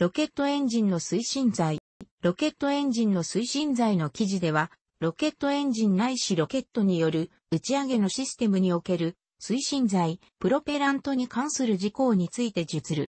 ロケットエンジンの推進剤。ロケットエンジンの推進剤の記事では、ロケットエンジンないしロケットによる打ち上げのシステムにおける推進剤、プロペラントに関する事項について述る。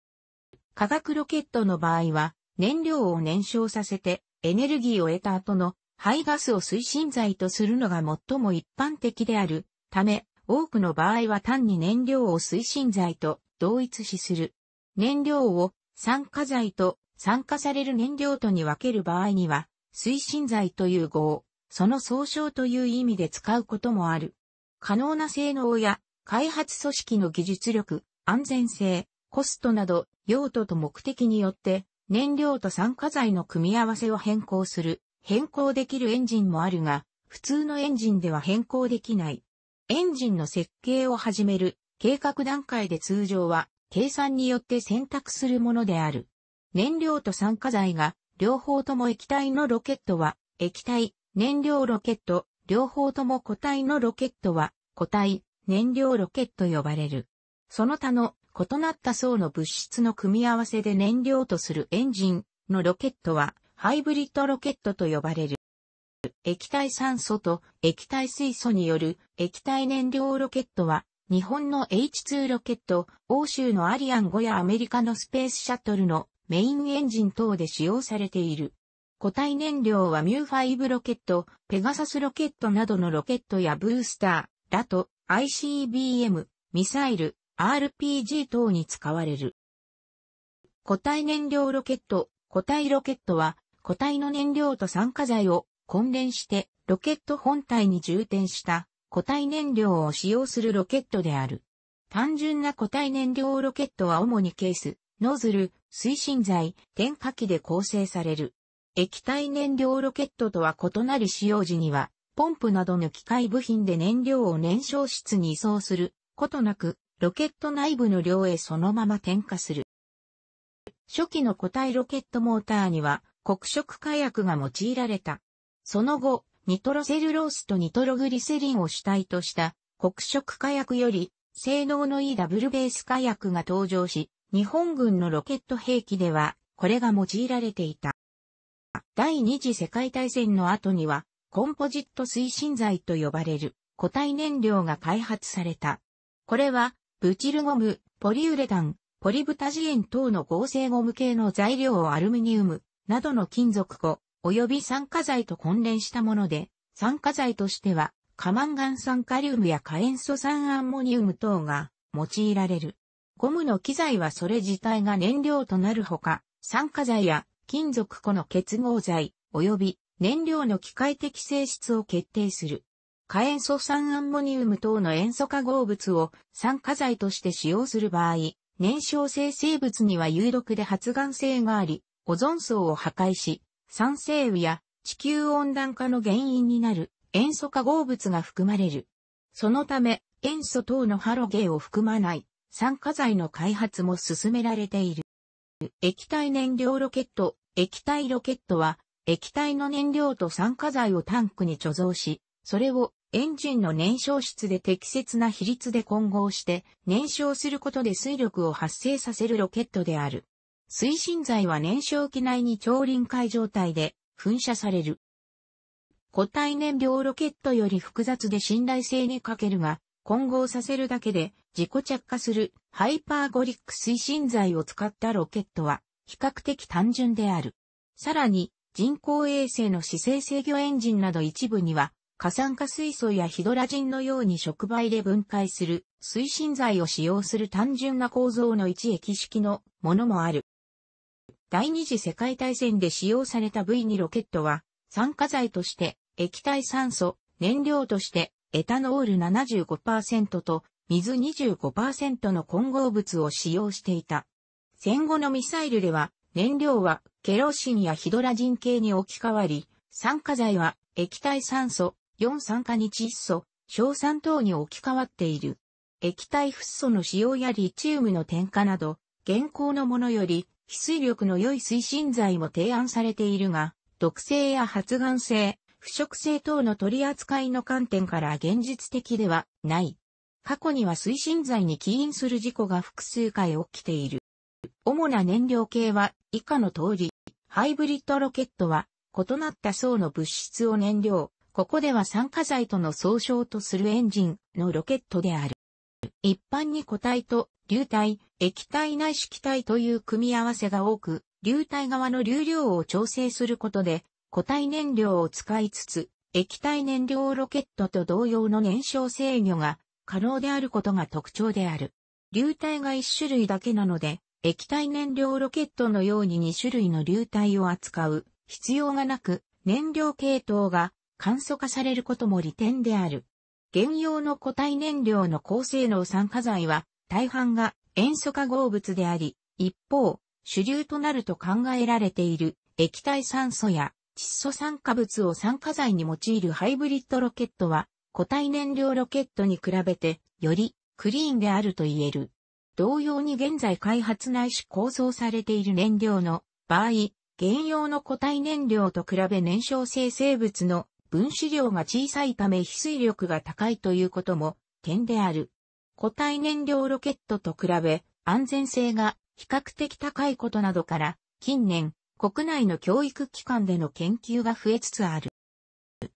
化学ロケットの場合は、燃料を燃焼させてエネルギーを得た後の排ガスを推進剤とするのが最も一般的であるため、多くの場合は単に燃料を推進剤と同一視する。燃料を酸化剤と酸化される燃料とに分ける場合には、推進剤という語を、その総称という意味で使うこともある。可能な性能や開発組織の技術力、安全性、コストなど用途と目的によって燃料と酸化剤の組み合わせを変更する、変更できるエンジンもあるが、普通のエンジンでは変更できない。エンジンの設計を始める計画段階で通常は計算によって選択するものである。燃料と酸化剤が、両方とも液体のロケットは、液体、燃料ロケット、両方とも固体のロケットは、固体、燃料ロケット呼ばれる。その他の異なった層の物質の組み合わせで燃料とするエンジンのロケットは、ハイブリッドロケットと呼ばれる。液体酸素と液体水素による液体燃料ロケットは日本の H2 ロケット、欧州のアリアン5やアメリカのスペースシャトルのメインエンジン等で使用されている。固体燃料はミュー5ロケット、ペガサスロケットなどのロケットやブースター、ラト、ICBM、ミサイル、RPG 等に使われる。固体燃料ロケット、固体ロケットは、固体の燃料と酸化剤を混連して、ロケット本体に充填した固体燃料を使用するロケットである。単純な固体燃料ロケットは主にケース、ノズル、推進剤、点火器で構成される。液体燃料ロケットとは異なり使用時には、ポンプなどの機械部品で燃料を燃焼室に移送することなく、ロケット内部の量へそのまま点火する。初期の固体ロケットモーターには、黒色火薬が用いられた。その後、ニトロセルロースとニトログリセリンを主体とした黒色火薬より性能のいいダブルベース火薬が登場し、日本軍のロケット兵器ではこれが用いられていた。第二次世界大戦の後にはコンポジット推進剤と呼ばれる固体燃料が開発された。これはブチルゴム、ポリウレタン、ポリブタジエン等の合成ゴム系の材料をアルミニウムなどの金属粉、及び酸化剤と混連したもので、酸化剤としては、カマンガン酸カリウムや火塩素酸アンモニウム等が用いられる。ゴムの機材はそれ自体が燃料となるほか、酸化剤や金属粉の結合剤、及び燃料の機械的性質を決定する。火塩素酸アンモニウム等の塩素化合物を酸化剤として使用する場合、燃焼性生物には有毒で発がん性があり、オゾン層を破壊し、酸性雨や地球温暖化の原因になる塩素化合物が含まれる。そのため、塩素等のハロゲーを含まない酸化剤の開発も進められている。液体燃料ロケット、液体ロケットは、液体の燃料と酸化剤をタンクに貯蔵し、それをエンジンの燃焼室で適切な比率で混合して燃焼することで水力を発生させるロケットである。推進剤は燃焼機内に超臨界状態で噴射される。固体燃料ロケットより複雑で信頼性に欠けるが、混合させるだけで自己着火するハイパーゴリック推進剤を使ったロケットは比較的単純である。さらに人工衛星の姿勢制御エンジンなど一部には過酸化水素やヒドラジンのように触媒で分解する推進剤を使用する単純な構造の一液式のものもある。第二次世界大戦で使用された V2 ロケットは、酸化剤として液体酸素、燃料としてエタノール75%と水25%の混合物を使用していた。戦後のミサイルでは、燃料はケロシンやヒドラジン系に置き換わり、酸化剤は液体酸素、4酸化日窒素、硝酸等に置き換わっている。液体フッ素の使用やリチウムの添加など、現行のものより非水力の良い推進剤も提案されているが、毒性や発がん性、腐食性等の取り扱いの観点から現実的ではない。過去には推進剤に起因する事故が複数回起きている。主な燃料系は以下の通り、ハイブリッドロケットは異なった層の物質を燃料、ここでは酸化剤との総称とするエンジンのロケットである。一般に固体と流体、液体内式体という組み合わせが多く、流体側の流量を調整することで、固体燃料を使いつつ、液体燃料ロケットと同様の燃焼制御が可能であることが特徴である。流体が1種類だけなので、液体燃料ロケットのように2種類の流体を扱う必要がなく、燃料系統が簡素化されることも利点である。原用の固体燃料の高性能酸化剤は、大半が塩素化合物であり、一方、主流となると考えられている液体酸素や窒素酸化物を酸化剤に用いるハイブリッドロケットは、固体燃料ロケットに比べて、よりクリーンであると言える。同様に現在開発ないし構造されている燃料の場合、原用の固体燃料と比べ燃焼生成物の分子量が小さいため翡翠力が高いということも、点である。固体燃料ロケットと比べ、安全性が比較的高いことなどから、近年、国内の教育機関での研究が増えつつある。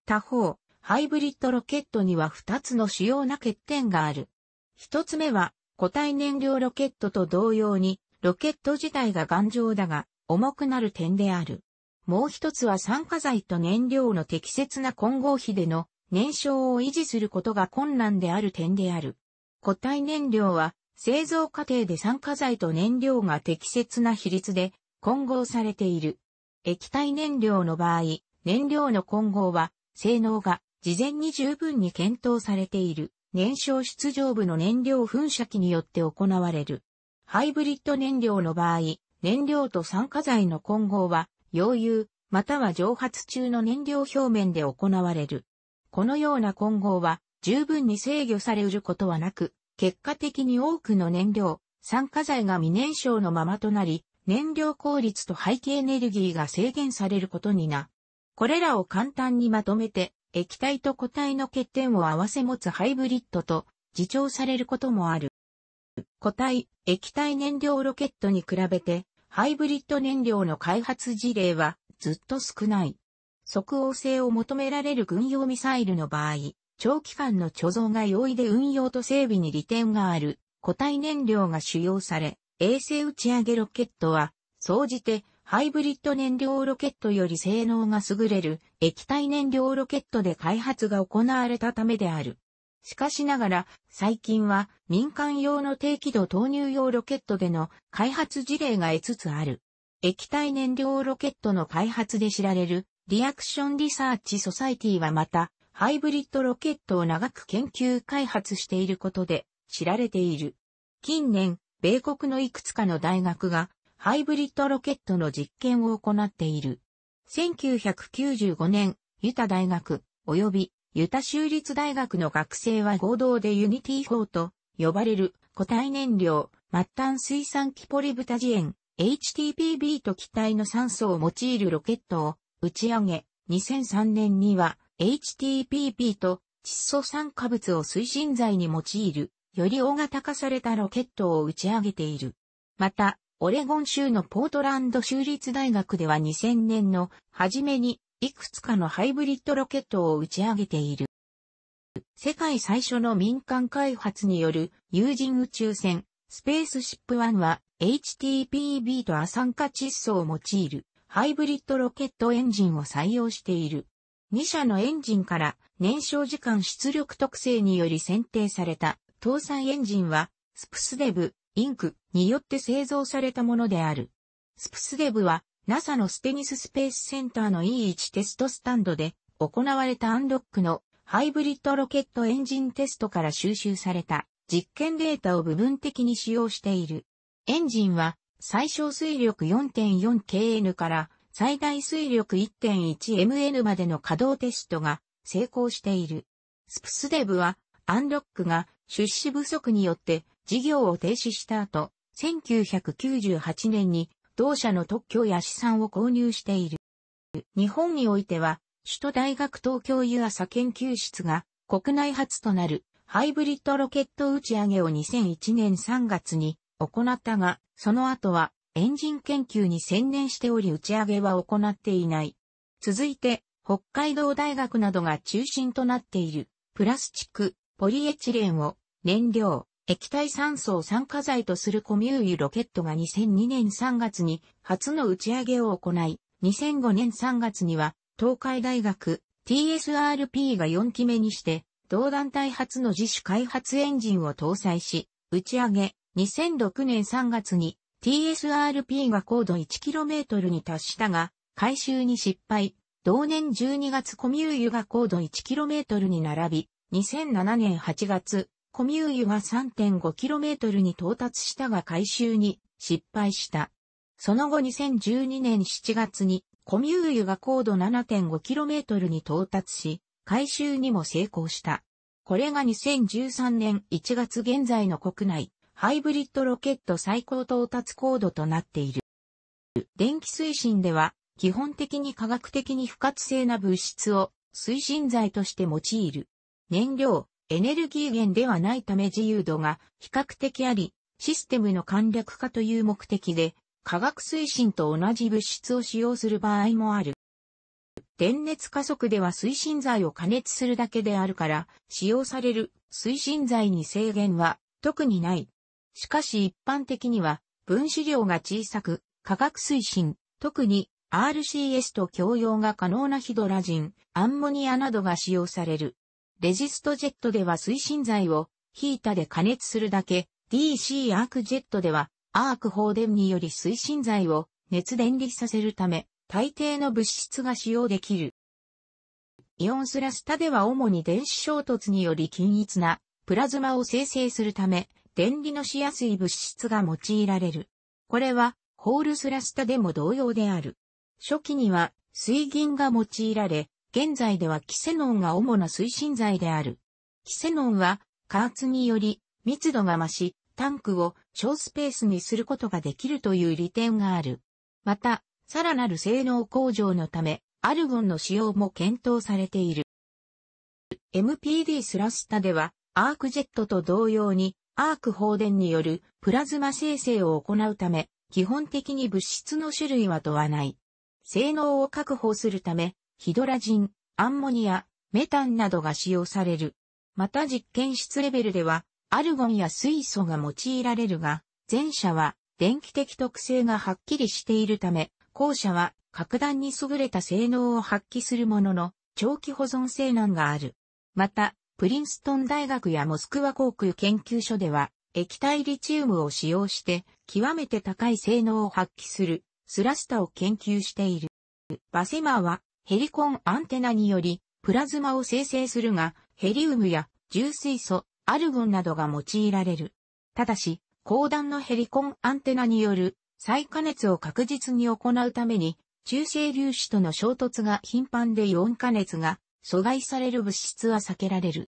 他方、ハイブリッドロケットには2つの主要な欠点がある。一つ目は、固体燃料ロケットと同様に、ロケット自体が頑丈だが、重くなる点である。もう一つは酸化剤と燃料の適切な混合比での燃焼を維持することが困難である点である。固体燃料は製造過程で酸化剤と燃料が適切な比率で混合されている。液体燃料の場合、燃料の混合は性能が事前に十分に検討されている燃焼出場部の燃料噴射器によって行われる。ハイブリッド燃料の場合、燃料と酸化剤の混合は溶融、または蒸発中の燃料表面で行われる。このような混合は十分に制御されることはなく、結果的に多くの燃料、酸化剤が未燃焼のままとなり、燃料効率と背景エネルギーが制限されることにな。これらを簡単にまとめて、液体と固体の欠点を合わせ持つハイブリッドと自重されることもある。固体、液体燃料ロケットに比べてハイブリッド燃料の開発事例はずっと少ない。即応性を求められる軍用ミサイルの場合、長期間の貯蔵が容易で運用と整備に利点がある固体燃料が使用され、衛星打ち上げロケットは、総じてハイブリッド燃料ロケットより性能が優れる液体燃料ロケットで開発が行われたためである。しかしながら、最近は民間用の低軌道投入用ロケットでの開発事例がつつある。液体燃料ロケットの開発で知られるリアクションリサーチソサイティはまた、ハイブリッドロケットを長く研究開発していることで知られている。近年、米国のいくつかの大学がハイブリッドロケットの実験を行っている。1995年、ユタ大学及びユタ州立大学の学生は合同でユニティ法と呼ばれる固体燃料、末端水産機ポリブタジエン、HTPB と機体の酸素を用いるロケットを打ち上げ、2003年には HTPP と窒素酸化物を推進剤に用いる、より大型化されたロケットを打ち上げている。また、オレゴン州のポートランド州立大学では2000年の初めにいくつかのハイブリッドロケットを打ち上げている。世界最初の民間開発による有人宇宙船スペースシップ1は HTPB と亜酸化窒素を用いるハイブリッドロケットエンジンを採用している。2社のエンジンから燃焼時間出力特性により選定された搭載エンジンはスプスデブ、インクによって製造されたものである。スプスデブは NASA のステニススペースセンターの E1 テストスタンドで行われたアンロックのハイブリッドロケットエンジンテストから収集された実験データを部分的に使用している。エンジンは最小水力 4.4kN から最大水力 1.1mn までの稼働テストが成功している。スプスデブはアンロックが出資不足によって事業を停止した後、1998年に同社の特許や資産を購入している。日本においては、首都大学東京湯浅研究室が国内初となるハイブリッドロケット打ち上げを2001年3月に行ったが、その後はエンジン研究に専念しており打ち上げは行っていない。続いて、北海道大学などが中心となっているプラスチック、ポリエチレンを燃料、液体酸素を酸化剤とするコミューユロケットが2002年3月に初の打ち上げを行い、2005年3月には東海大学 TSRP が4期目にして、同団体初の自主開発エンジンを搭載し、打ち上げ、2006年3月に TSRP が高度 1km に達したが、回収に失敗。同年12月コミューユが高度 1km に並び、2007年8月、コミューユが 3.5km に到達したが回収に失敗した。その後2012年7月にコミューユが高度 7.5km に到達し、回収にも成功した。これが2013年1月現在の国内ハイブリッドロケット最高到達高度となっている。電気推進では基本的に科学的に不活性な物質を推進剤として用いる。燃料、エネルギー源ではないため自由度が比較的あり、システムの簡略化という目的で、化学推進と同じ物質を使用する場合もある。電熱加速では推進剤を加熱するだけであるから、使用される推進剤に制限は特にない。しかし一般的には分子量が小さく、化学推進、特に RCS と共用が可能なヒドラジン、アンモニアなどが使用される。レジストジェットでは推進剤をヒータで加熱するだけ、DC アークジェットではアーク放電により推進剤を熱電離させるため、大抵の物質が使用できる。イオンスラスタでは主に電子衝突により均一なプラズマを生成するため、電離のしやすい物質が用いられる。これは、ホールスラスタでも同様である。初期には、水銀が用いられ、現在ではキセノンが主な推進剤である。キセノンは、加圧により、密度が増し、タンクを小スペースにすることができるという利点がある。また、さらなる性能向上のため、アルゴンの使用も検討されている。MPD スラスタでは、アークジェットと同様に、アーク放電によるプラズマ生成を行うため、基本的に物質の種類は問わない。性能を確保するため、ヒドラジン、アンモニア、メタンなどが使用される。また実験室レベルでは、アルゴンや水素が用いられるが、前者は電気的特性がはっきりしているため、後者は格段に優れた性能を発揮するものの、長期保存性難がある。また、プリンストン大学やモスクワ航空研究所では、液体リチウムを使用して、極めて高い性能を発揮する、スラスタを研究している。バセマは、ヘリコンアンテナにより、プラズマを生成するが、ヘリウムや重水素、アルゴンなどが用いられる。ただし、高段のヘリコンアンテナによる再加熱を確実に行うために、中性粒子との衝突が頻繁で4加熱が阻害される物質は避けられる。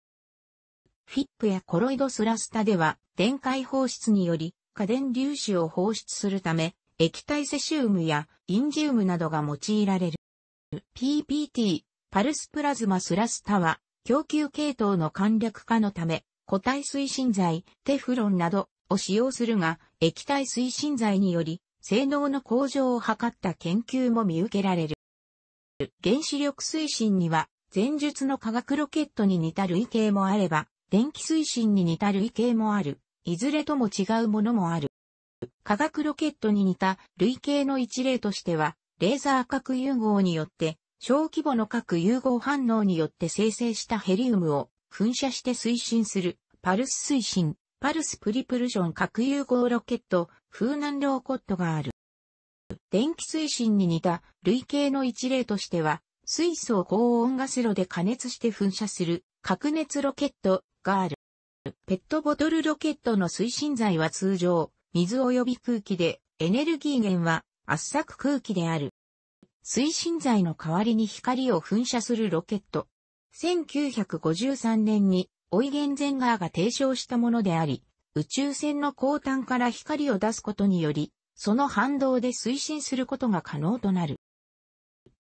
フィップやコロイドスラスタでは、電解放出により、過電粒子を放出するため、液体セシウムやインジウムなどが用いられる。PPT、パルスプラズマスラスタは、供給系統の簡略化のため、固体推進剤、テフロンなどを使用するが、液体推進剤により、性能の向上を図った研究も見受けられる。原子力推進には、前述の化学ロケットに似た類型もあれば、電気推進に似た類型もある。いずれとも違うものもある。化学ロケットに似た類型の一例としては、レーザー核融合によって、小規模の核融合反応によって生成したヘリウムを噴射して推進する、パルス推進、パルスプリプルジョン核融合ロケット、風南ローコットがある。電気推進に似た類型の一例としては、水素を高温ガス炉で加熱して噴射する核熱ロケットがある。ペットボトルロケットの推進剤は通常、水及び空気で、エネルギー源は圧搾空気である。推進剤の代わりに光を噴射するロケット。1953年に、オイゲンゼンガーが提唱したものであり、宇宙船の後端から光を出すことにより、その反動で推進することが可能となる。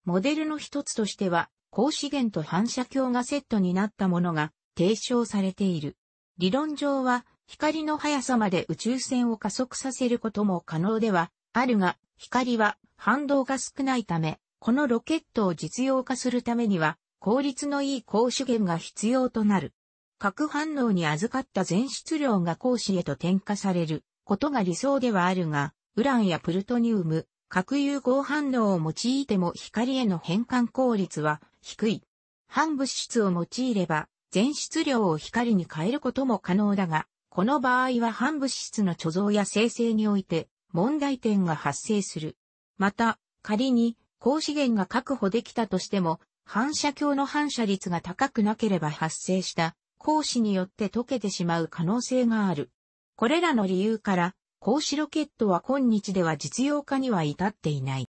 モデルの一つとしては、高資源と反射鏡がセットになったものが提唱されている。理論上は、光の速さまで宇宙船を加速させることも可能ではあるが、光は反動が少ないため、このロケットを実用化するためには、効率のいい光資源が必要となる。核反応に預かった全質量が光子へと転化されることが理想ではあるが、ウランやプルトニウム、核融合反応を用いても光への変換効率は低い。反物質を用いれば、全質量を光に変えることも可能だが、この場合は反物質の貯蔵や生成において問題点が発生する。また、仮に、高資源が確保できたとしても、反射鏡の反射率が高くなければ発生した光子によって溶けてしまう可能性がある。これらの理由から、光子ロケットは今日では実用化には至っていない。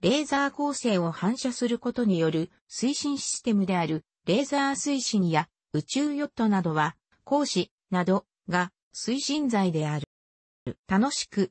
レーザー光線を反射することによる推進システムであるレーザー推進や宇宙ヨットなどは光子などが推進剤である。楽しく